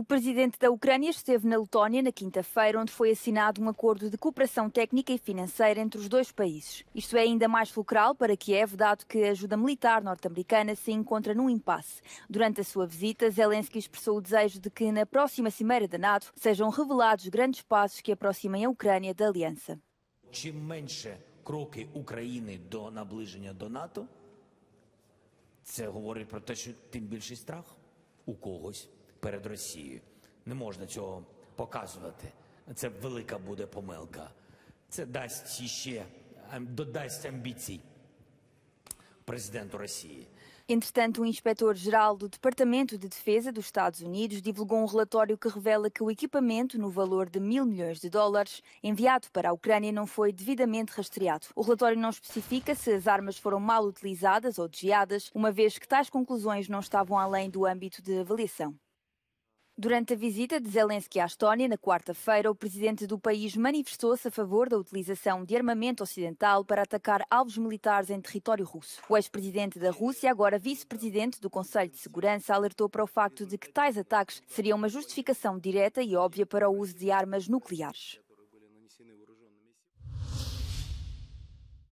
O presidente da Ucrânia esteve na Letónia na quinta-feira, onde foi assinado um acordo de cooperação técnica e financeira entre os dois países. Isto é ainda mais fulcral para Kiev, dado que a ajuda militar norte-americana se encontra num impasse. Durante a sua visita, Zelensky expressou o desejo de que na próxima cimeira da NATO sejam revelados grandes passos que aproximem a Ucrânia da aliança. Чим менше кроки перед Росією. Не можна цього показувати. Це велика буде помилка. Це дасть ще додасть амбіцій presidente da Entretanto, o inspetor-geral do Departamento de Defesa dos Estados Unidos divulgou um relatório que revela que o equipamento, no valor de mil milhões de dólares, enviado para a Ucrânia não foi devidamente rastreado. O relatório não especifica se as armas foram mal utilizadas ou desviadas, uma vez que tais conclusões não estavam além do âmbito de avaliação. Durante a visita de Zelensky à Estónia, na quarta-feira, o presidente do país manifestou-se a favor da utilização de armamento ocidental para atacar alvos militares em território russo. O ex-presidente da Rússia, agora vice-presidente do Conselho de Segurança, alertou para o facto de que tais ataques seriam uma justificação direta e óbvia para o uso de armas nucleares.